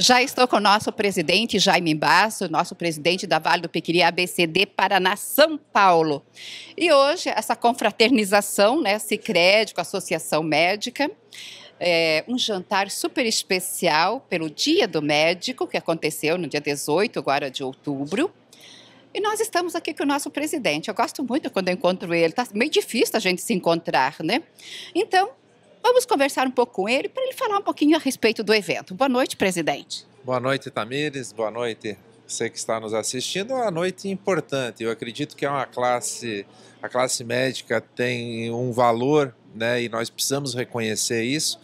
Já estou com o nosso presidente Jaime Basso, nosso presidente da Vale do Pequiri ABCD Paraná São Paulo. E hoje essa confraternização, né, Sicredi com a Associação Médica, é, um jantar super especial pelo Dia do Médico, que aconteceu no dia 18 agora de outubro. E nós estamos aqui com o nosso presidente. Eu gosto muito quando eu encontro ele. Tá meio difícil a gente se encontrar, né? Então, Vamos conversar um pouco com ele para ele falar um pouquinho a respeito do evento. Boa noite, presidente. Boa noite, Tamires. Boa noite, você que está nos assistindo, é uma noite importante. Eu acredito que é uma classe, a classe médica tem um valor, né? E nós precisamos reconhecer isso.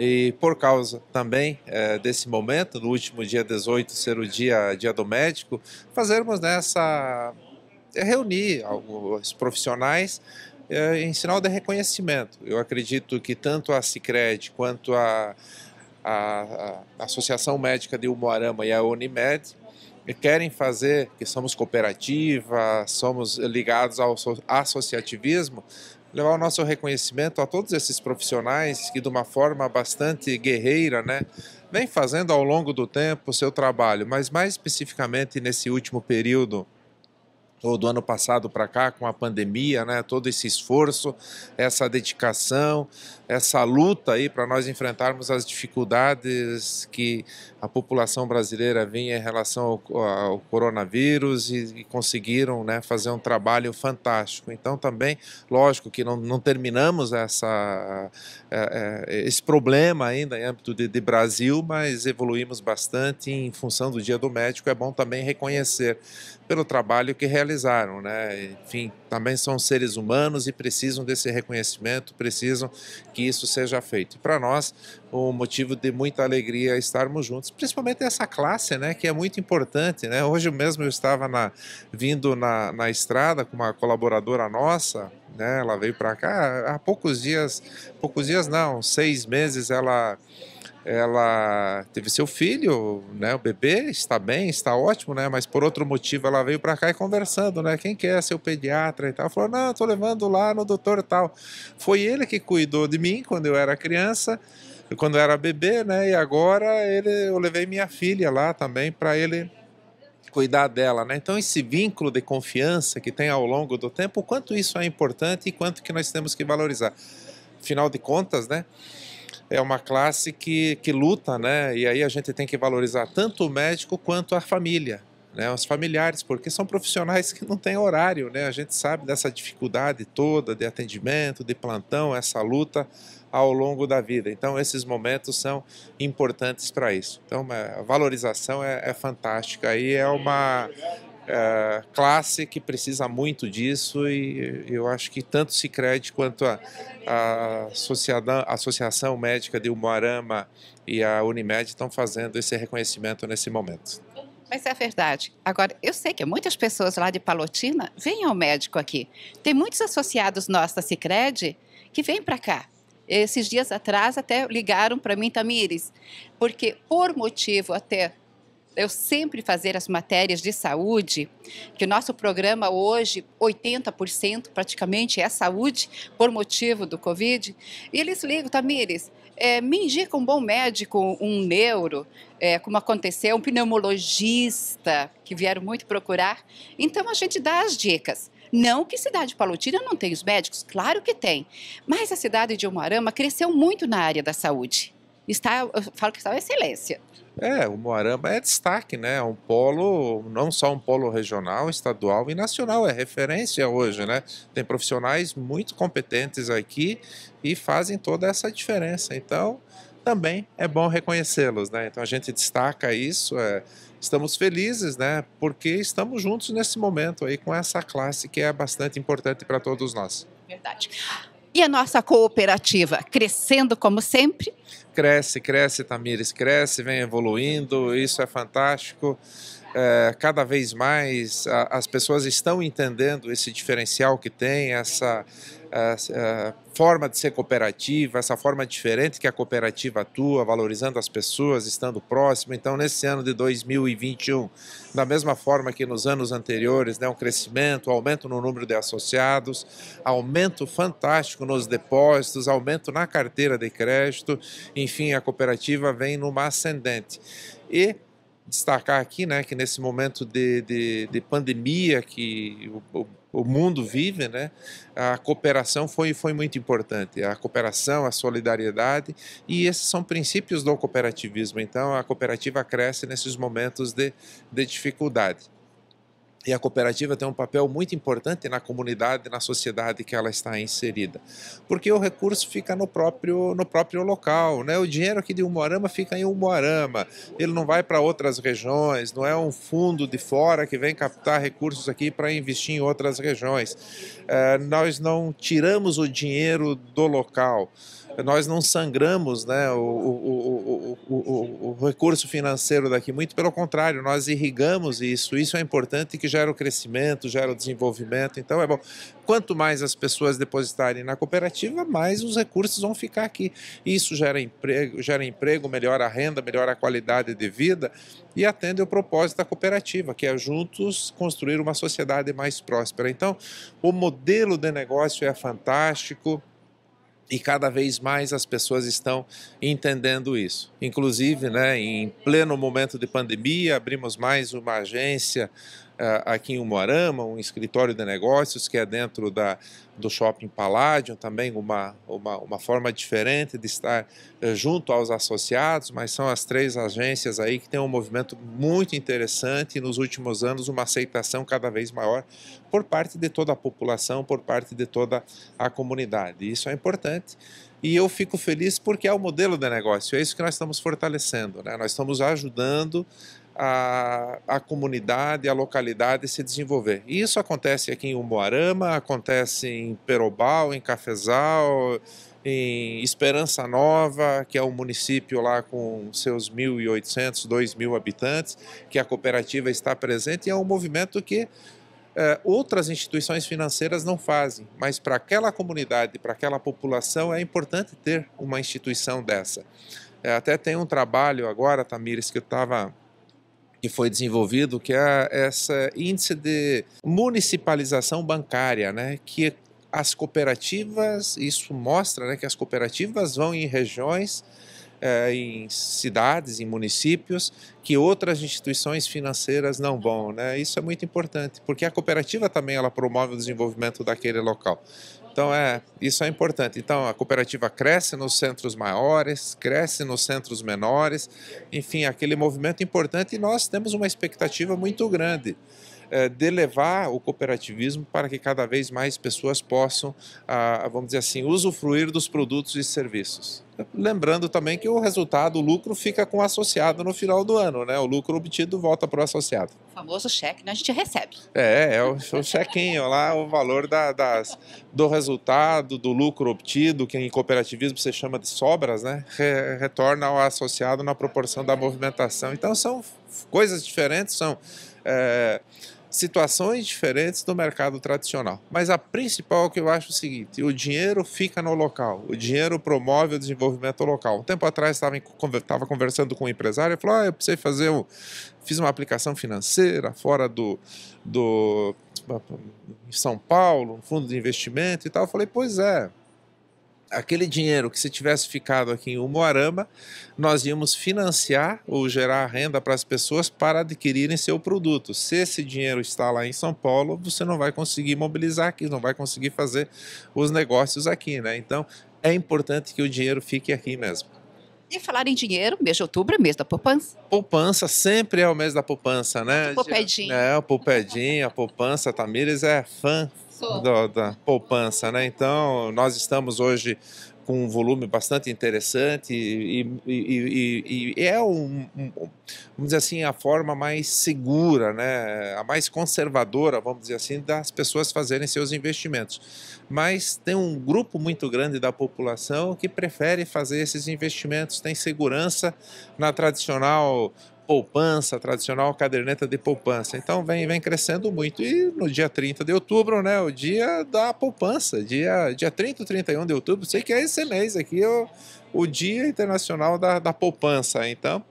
E por causa também é, desse momento, no último dia 18 ser o dia, dia do médico, fazermos nessa né, reunir alguns profissionais é, em sinal de reconhecimento. Eu acredito que tanto a Cicred quanto a, a, a Associação Médica de Umuarama e a Unimed querem fazer, que somos cooperativa, somos ligados ao associativismo, levar o nosso reconhecimento a todos esses profissionais que de uma forma bastante guerreira, né, vem fazendo ao longo do tempo o seu trabalho, mas mais especificamente nesse último período ou do ano passado para cá, com a pandemia, né? todo esse esforço, essa dedicação, essa luta aí para nós enfrentarmos as dificuldades que a população brasileira vinha em relação ao, ao coronavírus e, e conseguiram né, fazer um trabalho fantástico. Então, também, lógico que não, não terminamos essa, é, é, esse problema ainda em âmbito de, de Brasil, mas evoluímos bastante em função do Dia do Médico. É bom também reconhecer pelo trabalho que realizaram, né? Enfim, também são seres humanos e precisam desse reconhecimento, precisam que isso seja feito. Para nós, um motivo de muita alegria estarmos juntos, principalmente essa classe, né? Que é muito importante, né? Hoje mesmo eu estava na, vindo na, na estrada com uma colaboradora nossa, né? Ela veio para cá há poucos dias, poucos dias não, seis meses ela ela teve seu filho, né? O bebê está bem, está ótimo, né? Mas por outro motivo ela veio para cá e conversando, né? Quem quer é ser o pediatra e tal? Falou, não, estou levando lá no doutor e tal. Foi ele que cuidou de mim quando eu era criança, quando eu era bebê, né? E agora ele, eu levei minha filha lá também para ele cuidar dela, né? Então esse vínculo de confiança que tem ao longo do tempo, o quanto isso é importante e quanto que nós temos que valorizar. Afinal de contas, né? é uma classe que, que luta, né? E aí a gente tem que valorizar tanto o médico quanto a família, né? Os familiares, porque são profissionais que não têm horário, né? A gente sabe dessa dificuldade toda de atendimento, de plantão, essa luta ao longo da vida. Então, esses momentos são importantes para isso. Então, é, a valorização é, é fantástica e é uma é, classe que precisa muito disso e eu acho que tanto o Cicred quanto a, a Associação Médica de Umuarama e a Unimed estão fazendo esse reconhecimento nesse momento. Mas é verdade. Agora, eu sei que muitas pessoas lá de Palotina vêm ao médico aqui. Tem muitos associados nossos da Cicred que vêm para cá. Esses dias atrás até ligaram para mim, Tamires, porque por motivo até eu sempre fazer as matérias de saúde, que o nosso programa hoje, 80% praticamente é saúde, por motivo do Covid, e eles ligam, Tamires, é, me indica um bom médico, um neuro, é, como aconteceu, um pneumologista, que vieram muito procurar. Então a gente dá as dicas. Não que Cidade Palotina não tem os médicos, claro que tem, mas a cidade de Umarama cresceu muito na área da saúde. Está, eu falo que está uma excelência. É, o Moarama é destaque, né? É um polo, não só um polo regional, estadual e nacional, é referência hoje, né? Tem profissionais muito competentes aqui e fazem toda essa diferença. Então, também é bom reconhecê-los, né? Então a gente destaca isso, é, estamos felizes, né? Porque estamos juntos nesse momento aí com essa classe que é bastante importante para todos nós. Verdade. E a nossa cooperativa crescendo como sempre? Cresce, cresce, Tamires, cresce, vem evoluindo, isso é fantástico. É, cada vez mais a, as pessoas estão entendendo esse diferencial que tem, essa, essa forma de ser cooperativa, essa forma diferente que a cooperativa atua, valorizando as pessoas, estando próximo. Então, nesse ano de 2021, da mesma forma que nos anos anteriores, né, um crescimento, um aumento no número de associados, aumento fantástico nos depósitos, aumento na carteira de crédito, enfim, a cooperativa vem numa ascendente. E destacar aqui né, que nesse momento de, de, de pandemia que o, o o mundo vive, né? A cooperação foi, foi muito importante, a cooperação, a solidariedade, e esses são princípios do cooperativismo. Então, a cooperativa cresce nesses momentos de, de dificuldade. E a cooperativa tem um papel muito importante na comunidade, na sociedade que ela está inserida, porque o recurso fica no próprio, no próprio local, né? O dinheiro aqui de Umuarama fica em Umuarama, ele não vai para outras regiões, não é um fundo de fora que vem captar recursos aqui para investir em outras regiões. É, nós não tiramos o dinheiro do local nós não sangramos né, o, o, o, o, recurso financeiro daqui, muito pelo contrário, nós irrigamos isso. Isso é importante que gera o crescimento, gera o desenvolvimento. Então, é bom. Quanto mais as pessoas depositarem na cooperativa, mais os recursos vão ficar aqui. Isso gera emprego, gera emprego, melhora a renda, melhora a qualidade de vida e atende o propósito da cooperativa, que é juntos construir uma sociedade mais próspera. Então, o modelo de negócio é fantástico e cada vez mais as pessoas estão entendendo isso. Inclusive, né, em pleno momento de pandemia, abrimos mais uma agência eh, aqui em Umuarama, um escritório de negócios que é dentro da, do Shopping Palladium, também uma, uma, uma forma diferente de estar eh, junto aos associados, mas são as três agências aí que têm um movimento muito interessante e nos últimos anos uma aceitação cada vez maior por parte de toda a população, por parte de toda a comunidade. isso é importante. E eu fico feliz porque é o modelo de negócio, é isso que nós estamos fortalecendo, né? nós estamos ajudando a, a comunidade, a localidade se desenvolver. E isso acontece aqui em Umuarama, acontece em Perobal, em Cafezal, em Esperança Nova, que é um município lá com seus 1.800, 2.000 habitantes, que a cooperativa está presente e é um movimento que eh, outras instituições financeiras não fazem, mas para aquela comunidade, para aquela população, é importante ter uma instituição dessa. Eh, até tem um trabalho agora, Tamires, que eu estava que foi desenvolvido, que é essa índice de municipalização bancária, né? Que as cooperativas, isso mostra né, que as cooperativas vão em regiões, eh, em cidades, em municípios, que outras instituições financeiras não vão. Né? Isso é muito importante, porque a cooperativa também ela promove o desenvolvimento daquele local. Então, é, isso é importante. Então, a cooperativa cresce nos centros maiores, cresce nos centros menores, enfim, aquele movimento importante e nós temos uma expectativa muito grande é, de levar o cooperativismo para que cada vez mais pessoas possam, ah, vamos dizer assim, usufruir dos produtos e serviços. Lembrando também que o resultado, o lucro, fica com o associado no final do ano, né? O lucro obtido volta para o associado. O famoso cheque, né? A gente recebe. É, é, é o, o chequinho lá, o valor da, das, do resultado, do lucro obtido, que em cooperativismo você chama de sobras, né? Re, retorna ao associado na proporção da movimentação. Então são coisas diferentes, são. É, situações diferentes do mercado tradicional. Mas a principal é que eu acho é o seguinte: o dinheiro fica no local, o dinheiro promove o desenvolvimento local. Um tempo atrás estava conversando com um empresário e falou: ah, eu precisei fazer um, fiz uma aplicação financeira fora do, do em São Paulo, um fundo de investimento e tal. Eu falei: pois é, aquele dinheiro que se tivesse ficado aqui em Umuarama, nós íamos financiar ou gerar renda para as pessoas para adquirirem seu produto. Se esse dinheiro está lá em São Paulo, você não vai conseguir mobilizar aqui, não vai conseguir fazer os negócios aqui, né? Então, é importante que o dinheiro fique aqui mesmo. E falar em dinheiro, mês de outubro é mês da poupança. Poupança sempre é o mês da poupança, né? O poupedinho. É, o poupedinho, a poupança. Tamires é fã, da, poupança, né? Então, nós estamos hoje com um volume bastante interessante e, e, e, e é um, um, vamos dizer assim a forma mais segura né a mais conservadora vamos dizer assim das pessoas fazerem seus investimentos mas tem um grupo muito grande da população que prefere fazer esses investimentos tem segurança na tradicional poupança tradicional, caderneta de poupança. Então vem, vem crescendo muito. E no dia 30 de outubro, né, o dia da poupança, dia, dia 30 e 31 de outubro, sei que é esse mês aqui, é o, o Dia Internacional da, da Poupança. Então,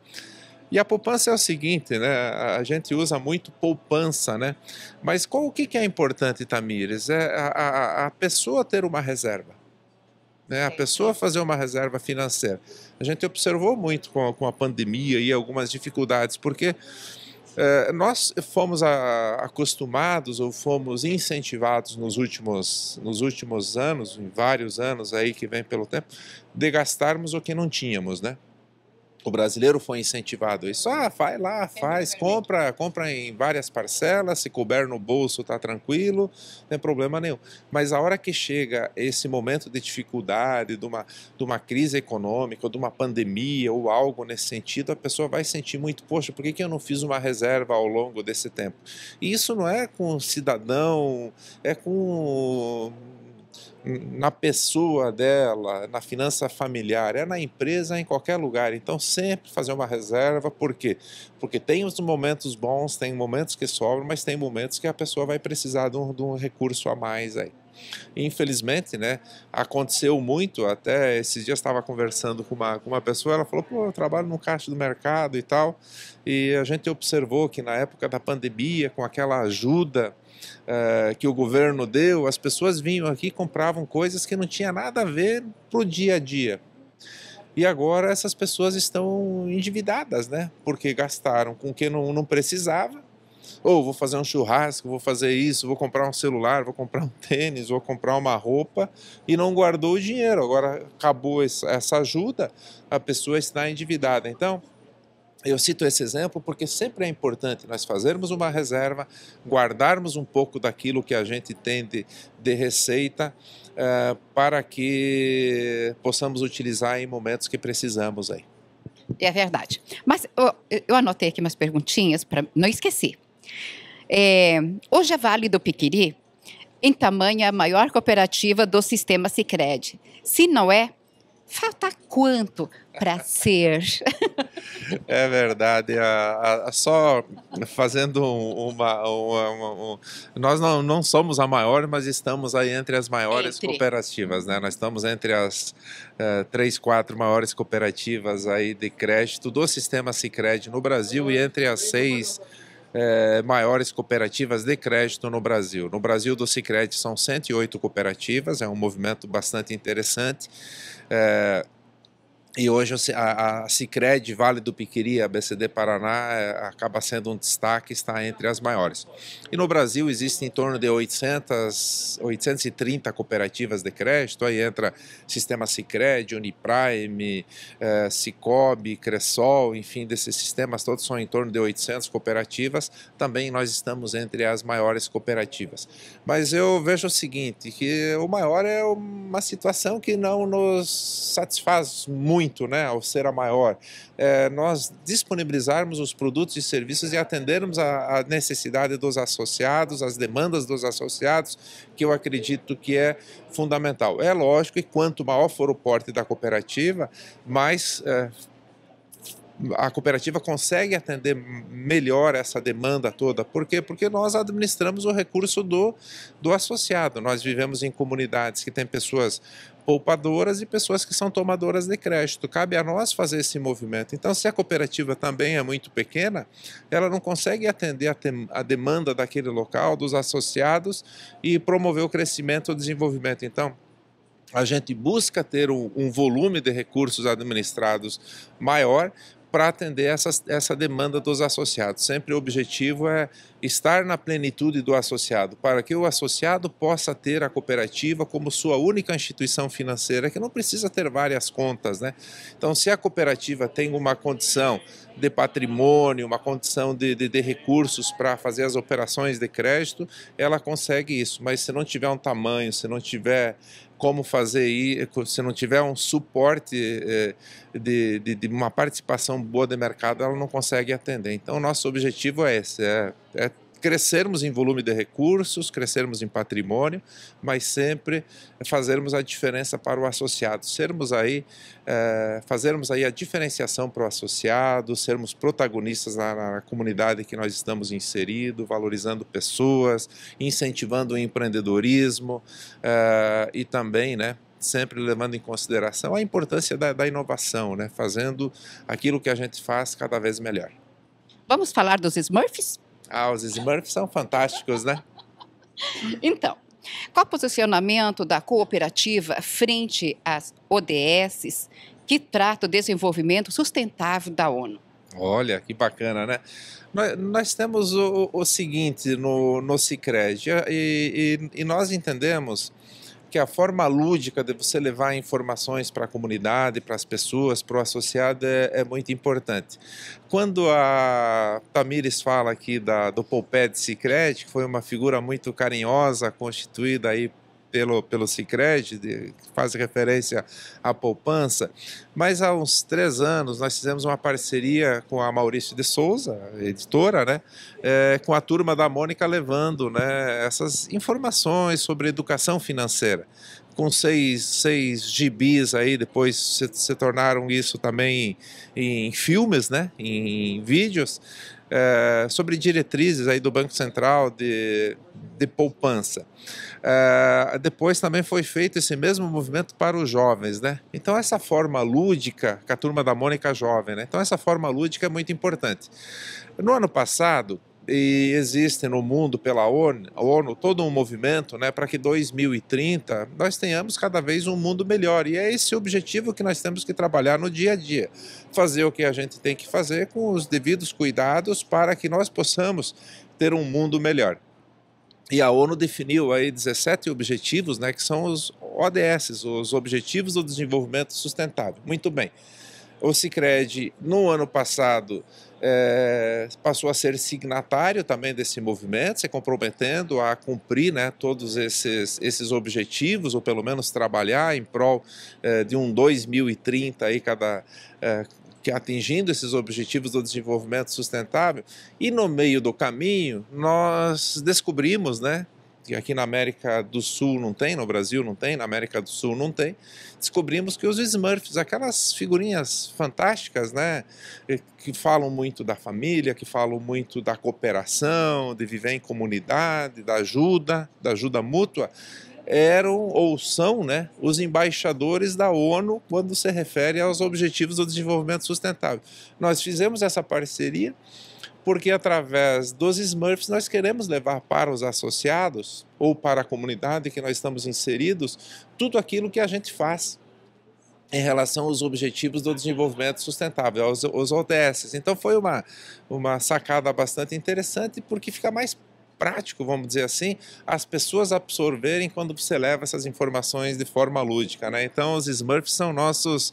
e a poupança é o seguinte, né? A gente usa muito poupança, né? Mas qual, o que, que é importante, Tamires? É a, a, a pessoa ter uma reserva né? a pessoa fazer uma reserva financeira. A gente observou muito com a, com a pandemia e algumas dificuldades, porque eh, nós fomos a, acostumados ou fomos incentivados nos últimos, nos últimos anos, em vários anos aí que vem pelo tempo, de gastarmos o que não tínhamos, né? o brasileiro foi incentivado isso. Ah, vai lá, faz, compra, compra em várias parcelas, se couber no bolso tá tranquilo, não tem problema nenhum. Mas a hora que chega esse momento de dificuldade, de uma, de uma crise econômica, de uma pandemia, ou algo nesse sentido, a pessoa vai sentir muito, poxa, por que, que eu não fiz uma reserva ao longo desse tempo? E isso não é com cidadão, é com na pessoa dela, na finança familiar, é na empresa, em qualquer lugar. Então, sempre fazer uma reserva, por quê? Porque tem os momentos bons, tem momentos que sobram, mas tem momentos que a pessoa vai precisar de um, de um recurso a mais aí. Infelizmente, né, aconteceu muito, até esses dias estava conversando com uma, com uma pessoa, ela falou, pô, eu trabalho no caixa do mercado e tal, e a gente observou que na época da pandemia, com aquela ajuda uh, que o governo deu, as pessoas vinham aqui e compravam coisas que não tinha nada a ver pro dia a dia. E agora essas pessoas estão endividadas, né? Porque gastaram com o que não, não precisava ou oh, vou fazer um churrasco, vou fazer isso, vou comprar um celular, vou comprar um tênis, vou comprar uma roupa e não guardou o dinheiro. Agora acabou essa ajuda, a pessoa está endividada. Então, eu cito esse exemplo porque sempre é importante nós fazermos uma reserva, guardarmos um pouco daquilo que a gente tem de, de receita uh, para que possamos utilizar em momentos que precisamos aí. É verdade. Mas eu, eu anotei aqui umas perguntinhas para não esquecer. É, hoje a é Vale do Piquiri, em tamanho, é a maior cooperativa do sistema Sicredi. Se não é, falta quanto para ser? é verdade. A, a, só fazendo uma, uma, uma, uma Nós não, não, somos a maior, mas estamos aí entre as maiores entre. cooperativas, né? Nós estamos entre as uh, três, quatro maiores cooperativas aí de crédito do sistema Sicredi no Brasil e entre as seis é, maiores cooperativas de crédito no Brasil. No Brasil do Cicred, são 108 cooperativas, é um movimento bastante interessante. É, e hoje a, a Cicred, Vale do Piquiri, a BCD Paraná, é, acaba sendo um destaque, está entre as maiores. E no Brasil existem em torno de 800, 830 cooperativas de crédito, aí entra sistema Cicred, Uniprime, eh, Cicobi, Cressol, enfim, desses sistemas todos são em torno de 800 cooperativas, também nós estamos entre as maiores cooperativas. Mas eu vejo o seguinte, que o maior é uma situação que não nos satisfaz muito, muito, né, ao ser a maior, é, nós disponibilizarmos os produtos e serviços e atendermos a, a necessidade dos associados, as demandas dos associados, que eu acredito que é fundamental. É lógico que quanto maior for o porte da cooperativa, mais é, a cooperativa consegue atender melhor essa demanda toda. Por quê? Porque nós administramos o recurso do, do associado. Nós vivemos em comunidades que têm pessoas poupadoras e pessoas que são tomadoras de crédito. Cabe a nós fazer esse movimento. Então, se a cooperativa também é muito pequena, ela não consegue atender a, a demanda daquele local, dos associados e promover o crescimento e o desenvolvimento. Então, a gente busca ter um, um, volume de recursos administrados maior, para atender essa, essa demanda dos associados. Sempre o objetivo é estar na plenitude do associado, para que o associado possa ter a cooperativa como sua única instituição financeira, que não precisa ter várias contas. Né? Então, se a cooperativa tem uma condição de patrimônio, uma condição de, de, de recursos para fazer as operações de crédito, ela consegue isso. Mas se não tiver um tamanho, se não tiver como fazer aí, se não tiver um suporte é, de, de, de, uma participação boa de mercado, ela não consegue atender. Então, nosso objetivo é esse, é, é crescermos em volume de recursos, crescermos em patrimônio, mas sempre fazermos a diferença para o associado, sermos aí, é, fazermos aí a diferenciação para o associado, sermos protagonistas na, na comunidade que nós estamos inserido, valorizando pessoas, incentivando o empreendedorismo é, e também, né, sempre levando em consideração a importância da, da inovação, né, fazendo aquilo que a gente faz cada vez melhor. Vamos falar dos Smurfs? Ah, os Smurfs são fantásticos, né? Então, qual o posicionamento da cooperativa frente às ODS que trata o desenvolvimento sustentável da ONU? Olha, que bacana, né? Nós, nós temos o, o, seguinte no, no Cicred, e, e, e nós entendemos que a forma lúdica de você levar informações para a comunidade, para as pessoas, para o associado é, é, muito importante. Quando a Tamires fala aqui da, do Poupé de Cicred, que foi uma figura muito carinhosa, constituída aí pelo, pelo Cicred, de, faz referência à poupança, mas há uns três anos nós fizemos uma parceria com a Maurício de Souza, editora, né, é, com a turma da Mônica levando né, essas informações sobre educação financeira. Com seis, seis gibis aí, depois se, se tornaram isso também em, em filmes, né, em vídeos é, sobre diretrizes aí do Banco Central de, de poupança. É, depois também foi feito esse mesmo movimento para os jovens, né? Então essa forma lúdica, com a turma da Mônica é jovem, né? Então essa forma lúdica é muito importante. No ano passado, e existe no mundo pela ONU, todo um movimento né, para que 2030 nós tenhamos cada vez um mundo melhor. E é esse objetivo que nós temos que trabalhar no dia a dia. Fazer o que a gente tem que fazer com os devidos cuidados para que nós possamos ter um mundo melhor. E a ONU definiu aí 17 objetivos, né, que são os ODS, os Objetivos do Desenvolvimento Sustentável. Muito bem. O Cicred, no ano passado é, passou a ser signatário também desse movimento, se comprometendo a cumprir né, todos esses, esses objetivos, ou pelo menos trabalhar em prol é, de um 2030 aí cada. É, que atingindo esses objetivos do desenvolvimento sustentável e no meio do caminho nós descobrimos, né, aqui na América do Sul não tem, no Brasil não tem, na América do Sul não tem, descobrimos que os Smurfs, aquelas figurinhas fantásticas, né, eh, que falam muito da família, que falam muito da cooperação, de viver em comunidade, da ajuda, da ajuda mútua, eram ou são né, os embaixadores da ONU quando se refere aos Objetivos do Desenvolvimento Sustentável. Nós fizemos essa parceria porque através dos Smurfs nós queremos levar para os associados ou para a comunidade que nós estamos inseridos tudo aquilo que a gente faz em relação aos objetivos do desenvolvimento sustentável, aos, aos ODS. Então foi uma, uma sacada bastante interessante porque fica mais prático, vamos dizer assim, as pessoas absorverem quando você leva essas informações de forma lúdica. Né? Então os Smurfs são nossos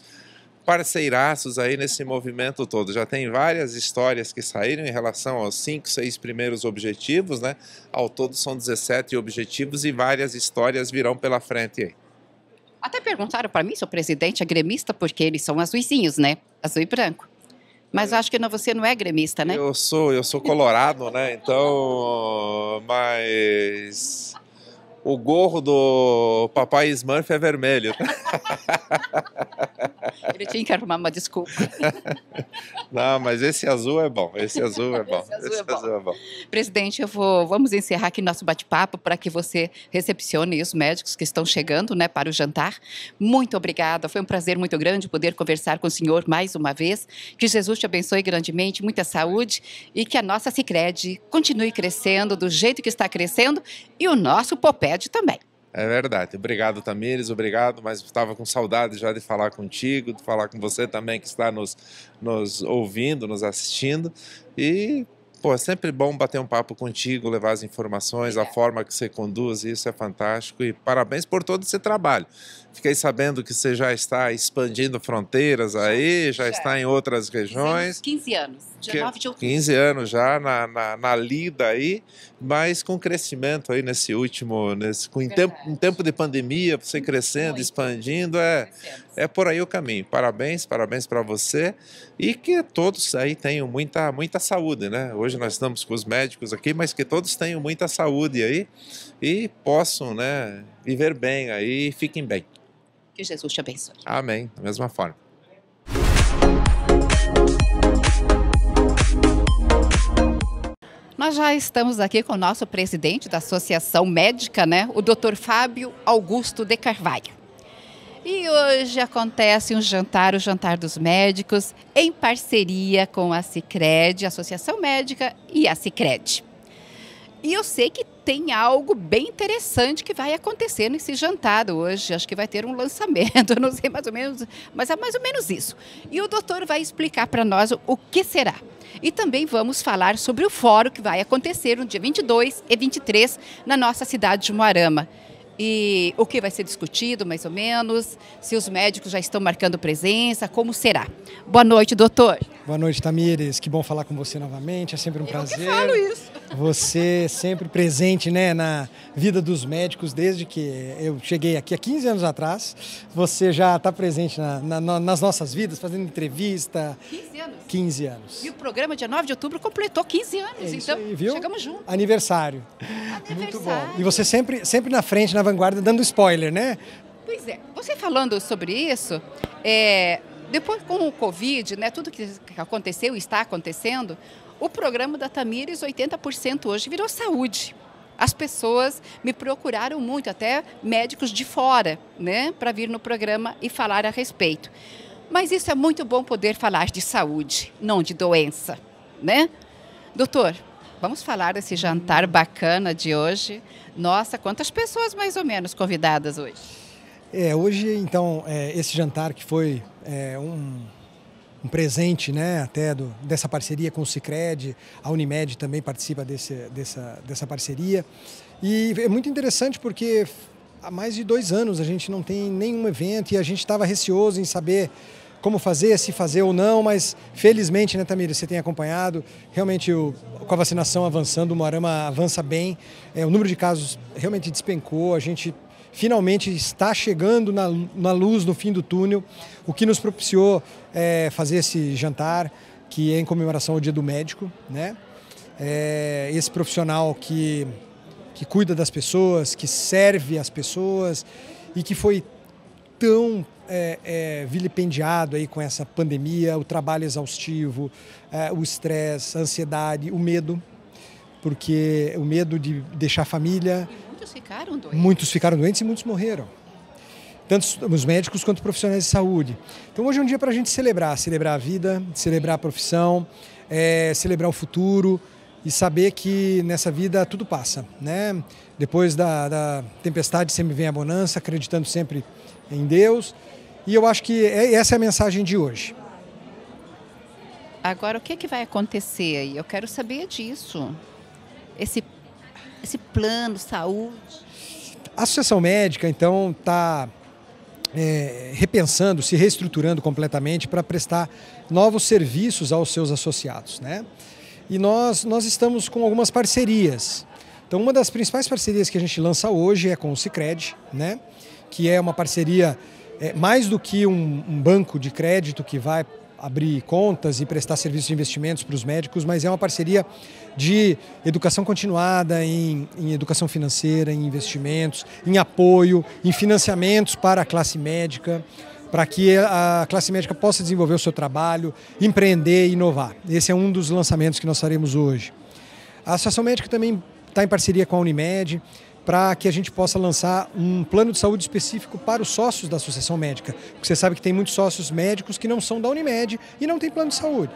parceiraços aí nesse movimento todo. Já tem várias histórias que saíram em relação aos cinco, seis primeiros objetivos, né? Ao todo são 17 objetivos e várias histórias virão pela frente aí. Até perguntaram para mim se o presidente é gremista, porque eles são azuizinhos, né? Azul e branco. Mas é. acho que não, você não é gremista, né? Eu sou, eu sou colorado, né? Então, mas o gorro do papai Smurf é vermelho. Ele tinha que arrumar uma desculpa. Não, mas esse azul é bom. Esse azul é bom. Esse azul, esse é, azul bom. é, bom. Presidente, eu vou, vamos encerrar aqui nosso bate-papo para que você recepcione os médicos que estão chegando né, para o jantar. Muito obrigada. Foi um prazer muito grande poder conversar com o senhor mais uma vez. Que Jesus te abençoe grandemente, muita saúde e que a nossa Cicred continue crescendo do jeito que está crescendo e o nosso Popé também. É verdade. Obrigado, Tamires. Obrigado, mas estava com saudade já de falar contigo, de falar com você também que está nos, nos ouvindo, nos assistindo. E Pô, é sempre bom bater um papo contigo, levar as informações, é. a forma que você conduz, isso é fantástico. E parabéns por todo esse trabalho. Fiquei sabendo que você já está expandindo fronteiras aí, já, está em outras regiões. 15 anos, dia de outubro. 15 anos já na, na, na, lida aí, mas com crescimento aí nesse último, nesse, com em tempo, em tempo de pandemia, você crescendo, Muito. expandindo, é, é por aí o caminho. Parabéns, parabéns para você e que todos aí tenham muita, muita saúde, né? Hoje nós estamos com os médicos aqui, mas que todos tenham muita saúde aí e possam, né, viver bem aí e fiquem bem. Que Jesus te abençoe. Amém, da mesma forma. Nós já estamos aqui com o nosso presidente da Associação Médica, né, o Dr. Fábio Augusto de Carvalho. E hoje acontece um jantar, o Jantar dos Médicos, em parceria com a Cicred, a Associação Médica e a Cicred. E eu sei que tem algo bem interessante que vai acontecer nesse jantar hoje. Acho que vai ter um lançamento, não sei mais ou menos, mas é mais ou menos isso. E o doutor vai explicar para nós o que será. E também vamos falar sobre o fórum que vai acontecer no dia 22 e 23 na nossa cidade de Moarama e o que vai ser discutido, mais ou menos, se os médicos já estão marcando presença, como será. Boa noite, doutor. Boa noite, Tamires. Que bom falar com você novamente, é sempre um Eu prazer. Eu falo isso. Você sempre presente né, na vida dos médicos desde que eu cheguei aqui há 15 anos atrás. Você já está presente na, na, nas nossas vidas, fazendo entrevista. 15 anos? 15 anos. E o programa, dia 9 de outubro, completou 15 anos. É então, aí, chegamos juntos. Aniversário. Aniversário. Muito bom. E você sempre, sempre na frente, na vanguarda, dando spoiler, né? Pois é. Você falando sobre isso, é, depois com o Covid, né, tudo que aconteceu e está acontecendo, o programa da Tamires, 80% hoje virou saúde. As pessoas me procuraram muito, até médicos de fora, né, para vir no programa e falar a respeito. Mas isso é muito bom poder falar de saúde, não de doença, né? Doutor, vamos falar desse jantar bacana de hoje. Nossa, quantas pessoas mais ou menos convidadas hoje? É, hoje, então, é, esse jantar que foi é, um, um presente né, até do, dessa parceria com o Cicred, a Unimed também participa desse, dessa, dessa parceria. E é muito interessante porque há mais de dois anos a gente não tem nenhum evento e a gente estava receoso em saber como fazer, se fazer ou não, mas felizmente, né, Tamir, você tem acompanhado, realmente o, com a vacinação avançando, o Moarama avança bem, é, o número de casos realmente despencou, a gente finalmente está chegando na, na luz no fim do túnel, o que nos propiciou é, fazer esse jantar, que é em comemoração ao Dia do Médico, né? É, esse profissional que, que cuida das pessoas, que serve as pessoas e que foi tão é, é, vilipendiado aí com essa pandemia, o trabalho exaustivo, é, o estresse, a ansiedade, o medo, porque o medo de deixar a família. E muitos ficaram doentes. Muitos ficaram doentes e muitos morreram. Tanto os médicos quanto profissionais de saúde. Então hoje é um dia para a gente celebrar, celebrar a vida, celebrar a profissão, é, celebrar o futuro e saber que nessa vida tudo passa, né? Depois da, da tempestade sempre vem a bonança, acreditando sempre em Deus. E eu acho que é, essa é a mensagem de hoje. Agora, o que, é que vai acontecer aí? Eu quero saber disso esse, esse plano, saúde? A Associação Médica, então, está é, repensando, se reestruturando completamente para prestar novos serviços aos seus associados. Né? E nós, nós estamos com algumas parcerias. Então, uma das principais parcerias que a gente lança hoje é com o Cicred, né? que é uma parceria é, mais do que um, um banco de crédito que vai abrir contas e prestar serviços de investimentos para os médicos, mas é uma parceria de educação continuada em, em, educação financeira, em investimentos, em apoio, em financiamentos para a classe médica, para que a classe médica possa desenvolver o seu trabalho, empreender e inovar. Esse é um dos lançamentos que nós faremos hoje. A Associação Médica também está em parceria com a Unimed, para que a gente possa lançar um plano de saúde específico para os sócios da Associação Médica. Porque você sabe que tem muitos sócios médicos que não são da Unimed e não tem plano de saúde.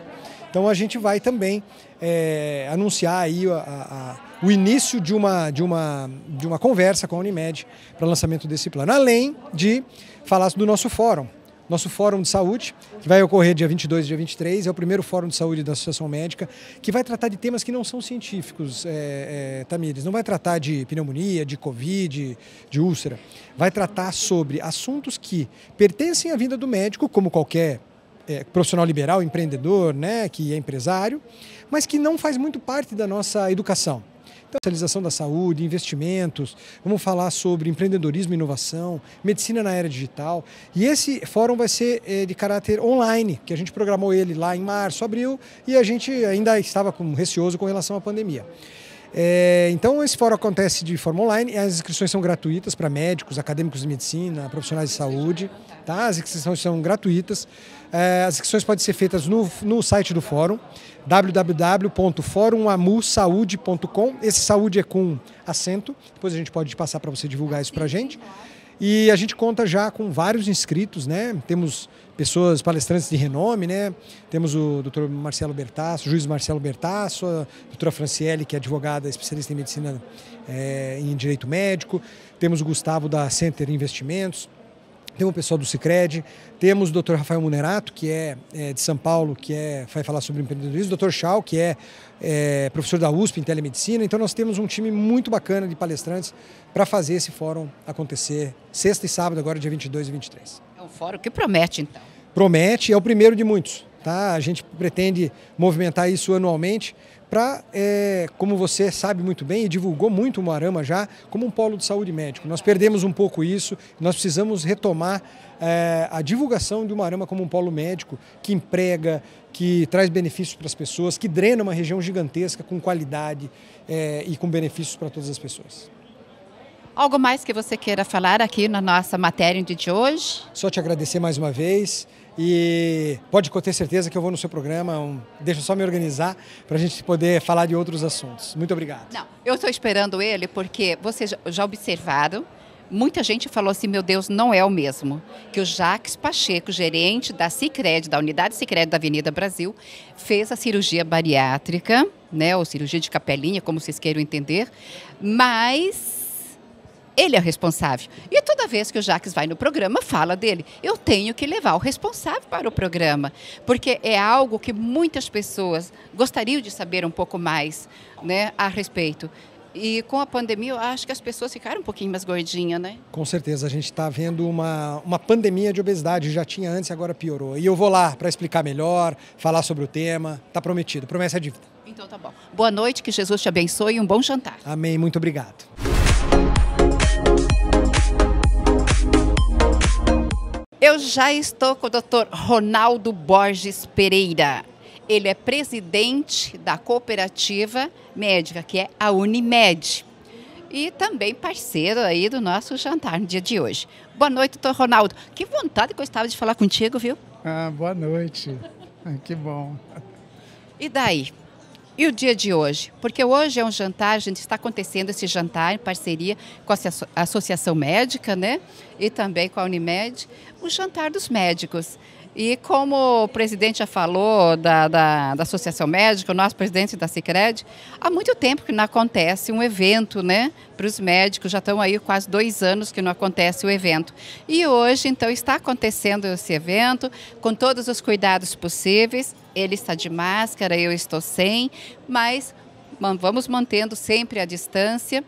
Então a gente vai também é, anunciar aí a, a, a, o início de uma, de, uma, de uma conversa com a Unimed para lançamento desse plano, além de falar do nosso fórum, nosso Fórum de Saúde, que vai ocorrer dia 22 e dia 23, é o primeiro Fórum de Saúde da Associação Médica, que vai tratar de temas que não são científicos, é, é, Tamires. Não vai tratar de pneumonia, de Covid, de úlcera. Vai tratar sobre assuntos que pertencem à vida do médico, como qualquer é, profissional liberal, empreendedor, né, que é empresário, mas que não faz muito parte da nossa educação. Socialização da saúde, investimentos, vamos falar sobre empreendedorismo e inovação, medicina na era digital. E esse fórum vai ser eh, de caráter online, que a gente programou ele lá em março, abril, e a gente ainda estava com, receoso com relação à pandemia. É, então, esse fórum acontece de forma online. As inscrições são gratuitas para médicos, acadêmicos de medicina, profissionais de saúde. Tá? As inscrições são gratuitas. Eh, as inscrições podem ser feitas no, no site do fórum, www.forumamusaude.com. Esse saúde é com acento, depois a gente pode passar para você divulgar isso para a gente. E a gente conta já com vários inscritos, né? Temos pessoas, palestrantes de renome, né? Temos o doutor Marcelo Bertasso, o juiz Marcelo Bertasso, a doutora Franciele, que é advogada especialista em medicina é, em direito médico. Temos o Gustavo da Center Investimentos temos o pessoal do Cicred, temos o Dr. Rafael Munerato, que é, é, de São Paulo, que é, vai falar sobre empreendedorismo, o Dr. Schau, que é, é, professor da USP em telemedicina. Então nós temos um time muito bacana de palestrantes para fazer esse fórum acontecer sexta e sábado, agora dia 22 e 23. É um fórum que promete, então. Promete, é o primeiro de muitos. Tá? A gente pretende movimentar isso anualmente para, é, como você sabe muito bem e divulgou muito o Moarama já, como um polo de saúde médico. Nós perdemos um pouco isso, nós precisamos retomar é, a divulgação do Moarama como um polo médico que emprega, que traz benefícios para as pessoas, que drena uma região gigantesca com qualidade é, e com benefícios para todas as pessoas. Algo mais que você queira falar aqui na nossa matéria de hoje? Só te agradecer mais uma vez. E pode ter certeza que eu vou no seu programa. Um, deixa só me organizar para a gente poder falar de outros assuntos. Muito obrigado. Não, eu estou esperando ele porque vocês já observaram muita gente falou assim, meu Deus, não é o mesmo. Que o Jacques Pacheco, gerente da Cicred, da unidade Cicred da Avenida Brasil, fez a cirurgia bariátrica, né, ou cirurgia de capelinha, como vocês queiram entender, mas ele é responsável. E toda vez que o Jaques vai no programa, fala dele. Eu tenho que levar o responsável para o programa, porque é algo que muitas pessoas gostariam de saber um pouco mais né, a respeito. E com a pandemia, eu acho que as pessoas ficaram um pouquinho mais gordinhas, né? Com certeza, a gente está vendo uma, uma pandemia de obesidade, já tinha antes, agora piorou. E eu vou lá para explicar melhor, falar sobre o tema, Está prometido, promessa é dívida. Então tá bom. Boa noite, que Jesus te abençoe e um bom jantar. Amém, muito obrigado. Eu já estou com o Dr. Ronaldo Borges Pereira. Ele é presidente da cooperativa médica, que é a Unimed. E também parceiro aí do nosso jantar no dia de hoje. Boa noite, doutor Ronaldo. Que vontade que eu estava de falar contigo, viu? Ah, boa noite. Ah, que bom. E daí? E o dia de hoje? Porque hoje é um jantar, a gente está acontecendo esse jantar em parceria com a Associação Médica, né? E também com a Unimed, o jantar dos médicos. E como o presidente já falou da, da, da Associação Médica, o nosso presidente da Cicred, há muito tempo que não acontece um evento né, para os médicos, já estão aí quase dois anos que não acontece o evento. E hoje, então, está acontecendo esse evento com todos os cuidados possíveis. Ele está de máscara, eu estou sem, mas vamos mantendo sempre a distância.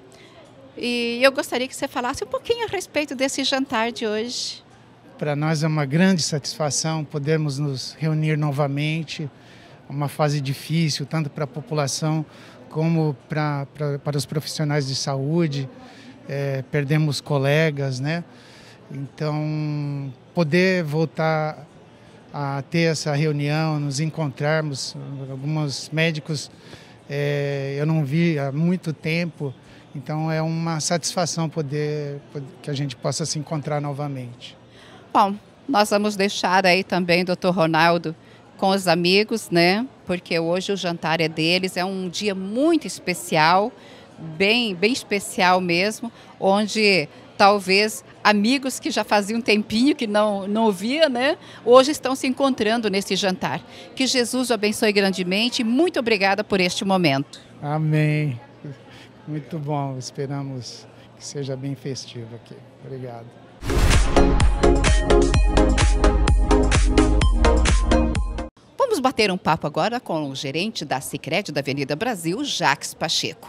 E eu gostaria que você falasse um pouquinho a respeito desse jantar de hoje. Para nós é uma grande satisfação podermos nos reunir novamente, é uma fase difícil, tanto para a população como pra, pra, para os profissionais de saúde. É, perdemos colegas, né? Então, poder voltar a ter essa reunião, nos encontrarmos, alguns médicos é, eu não vi há muito tempo, então é uma satisfação poder, poder que a gente possa se encontrar novamente. Japão. Nós vamos deixar aí também, doutor Ronaldo, com os amigos, né? Porque hoje o jantar é deles, é um dia muito especial, bem, bem especial mesmo, onde talvez amigos que já faziam um tempinho que não, não via, né? Hoje estão se encontrando nesse jantar. Que Jesus o abençoe grandemente. Muito obrigada por este momento. Amém. Muito bom. Esperamos que seja bem festivo aqui. Obrigado. Vamos bater um papo agora com o gerente da Cicred da Avenida Brasil, Jax Pacheco.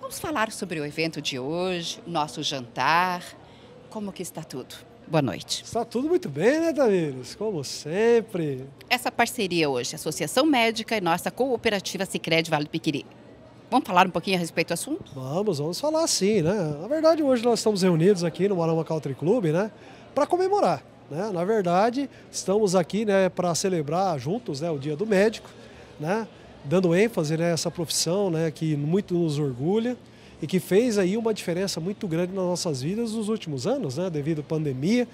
Vamos falar sobre o evento de hoje, nosso jantar, como que está tudo. Boa noite. Está tudo muito bem, né, Tamires? Como sempre. Essa parceria hoje, Associação Médica e nossa cooperativa Cicred Vale do Piquiri. Vamos falar um pouquinho a respeito do assunto? Vamos, vamos falar sim, né? Na verdade, hoje nós estamos reunidos aqui no Marama Country Club, né? para comemorar. Né? Na verdade, estamos aqui né, para celebrar juntos né, o Dia do Médico, né, dando ênfase né, a essa profissão né, que muito nos orgulha e que fez aí uma diferença muito grande nas nossas vidas nos últimos anos, né, devido à pandemia.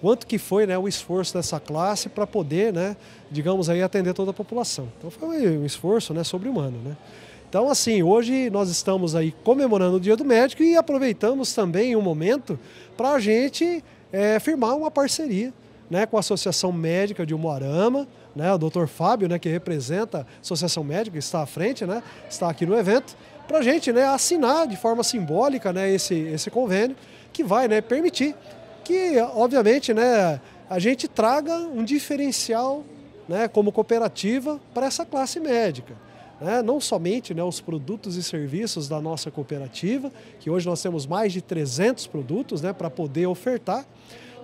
Quanto que foi né, o esforço dessa classe para poder, né, digamos aí, atender toda a população. Então foi um esforço né, sobre-humano. Né? Então, assim, hoje nós estamos aí comemorando o Dia do Médico e aproveitamos também um momento para a gente é, firmar uma parceria né, com a Associação Médica de Umuarama, né, o doutor Fábio, né, que representa a Associação Médica, está à frente, né, está aqui no evento, para a gente né, assinar de forma simbólica né, esse, esse convênio, que vai né, permitir que, obviamente, né, a gente traga um diferencial né, como cooperativa para essa classe médica né, não somente né, os produtos e serviços da nossa cooperativa, que hoje nós temos mais de 300 produtos né, para poder ofertar,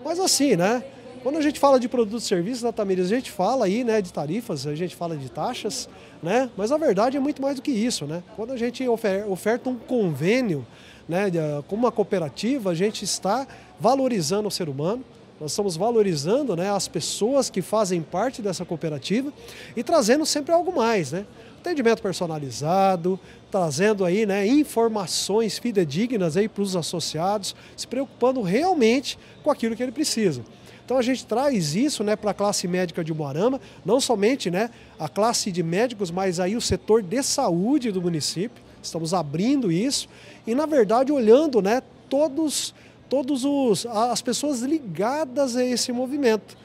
mas assim, né? Quando a gente fala de produtos e serviços, né, Tamiris, a gente fala aí né, de tarifas, a gente fala de taxas, né? mas a verdade é muito mais do que isso. Né? Quando a gente oferta um convênio né, ah, com uma cooperativa, a gente está valorizando o ser humano, nós estamos valorizando né, as pessoas que fazem parte dessa cooperativa e trazendo sempre algo mais. Né? atendimento personalizado, trazendo aí né, informações fidedignas para os associados, se preocupando realmente com aquilo que ele precisa. Então a gente traz isso né, para a classe médica de Moarama, não somente né, a classe de médicos, mas aí o setor de saúde do município. Estamos abrindo isso e, na verdade, olhando né, todos, todos os, as pessoas ligadas a esse movimento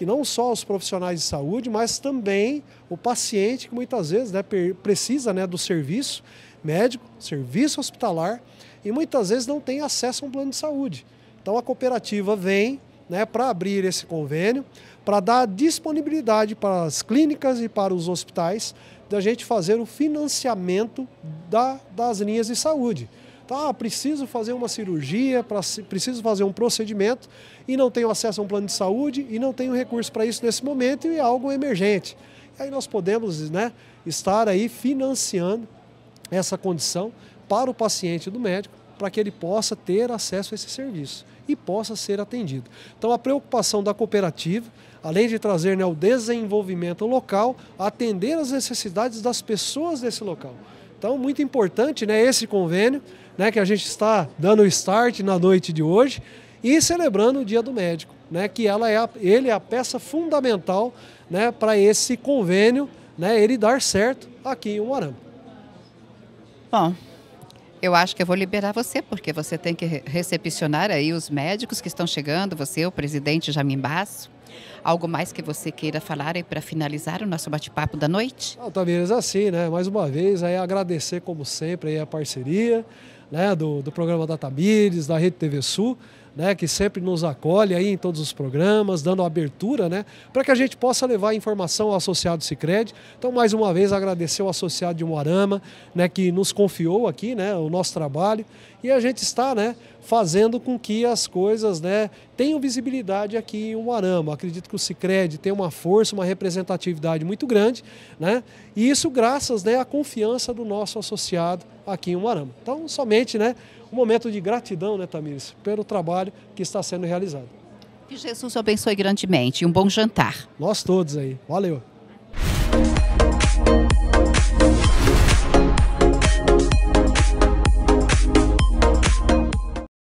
que não só os profissionais de saúde, mas também o paciente que muitas vezes né, precisa né, do serviço médico, serviço hospitalar e muitas vezes não tem acesso a um plano de saúde. Então a cooperativa vem né, para abrir esse convênio, para dar disponibilidade para as clínicas e para os hospitais da gente fazer o financiamento da, das linhas de saúde. Tá, preciso fazer uma cirurgia, preciso fazer um procedimento e não tenho acesso a um plano de saúde e não tenho recurso para isso nesse momento e é algo emergente. E aí nós podemos né, estar aí financiando essa condição para o paciente do médico para que ele possa ter acesso a esse serviço e possa ser atendido. Então, a preocupação da cooperativa, além de trazer né, o desenvolvimento local, atender às necessidades das pessoas desse local. Então, muito importante né, esse convênio né, que a gente está dando start na noite de hoje e celebrando o Dia do Médico, né, que ela é a, ele é a peça fundamental né, para esse convênio né, ele dar certo aqui em Umarama. Bom, eu acho que eu vou liberar você, porque você tem que recepcionar aí os médicos que estão chegando, você, o presidente Jamim Basso. Algo mais que você queira falar aí para finalizar o nosso bate-papo da noite? Altamires, assim, né? Mais uma vez, aí agradecer, como sempre, aí, a parceria, né, do, do programa da Tamires, da Rede TV Sul, né, que sempre nos acolhe aí em todos os programas, dando abertura, né, para que a gente possa levar informação ao associado Cicred. Então, mais uma vez, agradecer ao associado de Moarama, né, que nos confiou aqui, né, o nosso trabalho, e a gente está, né, fazendo com que as coisas, né, tenham visibilidade aqui em Moarama. Acredito que o Cicred tem uma força, uma representatividade muito grande, né, e isso graças, né, à confiança do nosso associado aqui em Moarama. Então, somente, né, um momento de gratidão, né, Tamires, pelo trabalho que está sendo realizado. Que Jesus abençoe grandemente e um bom jantar. Nós todos aí. Valeu.